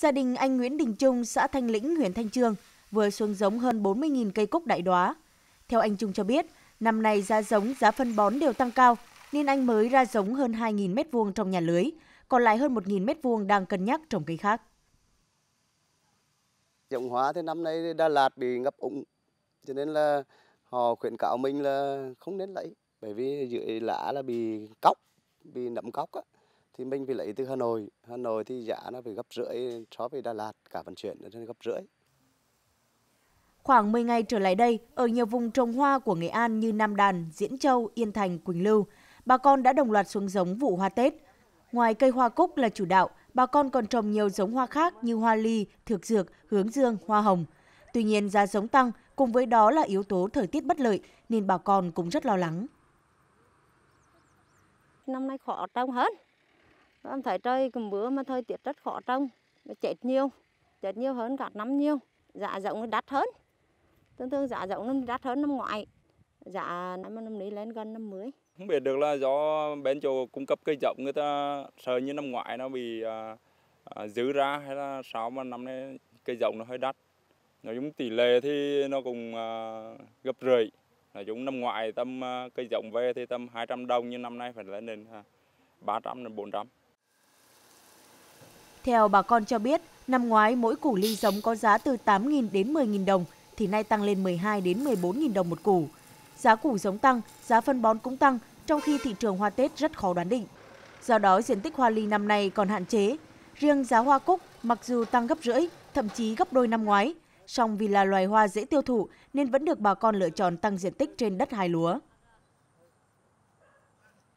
Gia đình anh Nguyễn Đình Trung, xã Thanh Lĩnh, huyện Thanh Trương vừa xuống giống hơn 40.000 cây cúc đại đóa. Theo anh Trung cho biết, năm nay giá giống, giá phân bón đều tăng cao, nên anh mới ra giống hơn 2.000 m2 trong nhà lưới, còn lại hơn 1.000 m2 đang cân nhắc trồng cây khác. Dụng hóa thì năm nay Đà Lạt bị ngập úng, cho nên là họ khuyến cáo mình là không nên lấy, bởi vì dưới lá là bị cóc, bị nấm cóc á thì mình phải lấy từ Hà Nội. Hà Nội thì giá nó phải gấp rưỡi so với Đà Lạt, cả vận chuyển nó gấp rưỡi. Khoảng 10 ngày trở lại đây, ở nhiều vùng trồng hoa của Nghệ An như Nam Đàn, Diễn Châu, Yên Thành, Quỳnh Lưu, bà con đã đồng loạt xuống giống vụ hoa Tết. Ngoài cây hoa cúc là chủ đạo, bà con còn trồng nhiều giống hoa khác như hoa ly, thực dược, hướng dương, hoa hồng. Tuy nhiên giá giống tăng cùng với đó là yếu tố thời tiết bất lợi nên bà con cũng rất lo lắng. Năm nay khó trồng hơn, em thấy trời cầm bữa mà thời tiết rất khó trông chết nhiều chết nhiều hơn cả năm nhiều giá rộng đắt hơn thường thường giá rộng nó đắt hơn năm ngoái giá năm năm nay lên gần 50 không biết được là do bên chỗ cung cấp cây rộng người ta sợ như năm ngoái nó bị à, à, giữ ra hay là sao mà năm nay cây rộng nó hơi đắt nói chung tỷ lệ thì nó cũng à, gấp rưỡi nói chung năm ngoái tâm à, cây rộng về thì tầm 200 đồng nhưng năm nay phải lên đến 300 à, đến 400 theo bà con cho biết, năm ngoái mỗi củ ly giống có giá từ 8.000 đến 10.000 đồng, thì nay tăng lên 12 đến 14.000 đồng một củ. Giá củ giống tăng, giá phân bón cũng tăng, trong khi thị trường hoa Tết rất khó đoán định. Do đó, diện tích hoa ly năm nay còn hạn chế. Riêng giá hoa cúc, mặc dù tăng gấp rưỡi, thậm chí gấp đôi năm ngoái, song vì là loài hoa dễ tiêu thụ nên vẫn được bà con lựa chọn tăng diện tích trên đất hai lúa.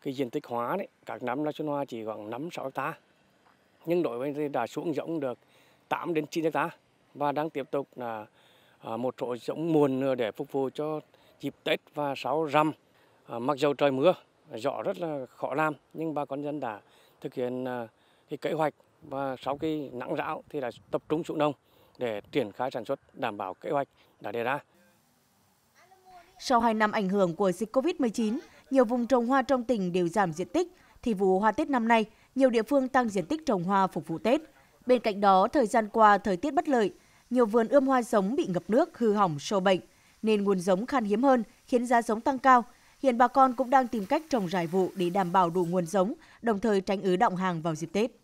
Cái diện tích hoa đấy, các năm lá xuân hoa chỉ khoảng 5-6 hectare nhưng đối với đã xuống giống được 8 đến 9 hecta và đang tiếp tục là à, một số giống muộn để phục vụ cho dịp Tết và sáu rằm. À, mặc dù trời mưa, rõ rất là khó làm nhưng bà con dân đã thực hiện à, cái kế hoạch và sau khi nắng rão thì đã tập trung xuống nông để triển khai sản xuất đảm bảo kế hoạch đã đề ra. Sau 2 năm ảnh hưởng của dịch Covid-19, nhiều vùng trồng hoa trong tỉnh đều giảm diện tích thì vụ hoa Tết năm nay, nhiều địa phương tăng diện tích trồng hoa phục vụ Tết. Bên cạnh đó, thời gian qua thời tiết bất lợi, nhiều vườn ươm hoa giống bị ngập nước, hư hỏng, sâu bệnh, nên nguồn giống khan hiếm hơn, khiến giá giống tăng cao. Hiện bà con cũng đang tìm cách trồng rải vụ để đảm bảo đủ nguồn giống, đồng thời tránh ứ động hàng vào dịp Tết.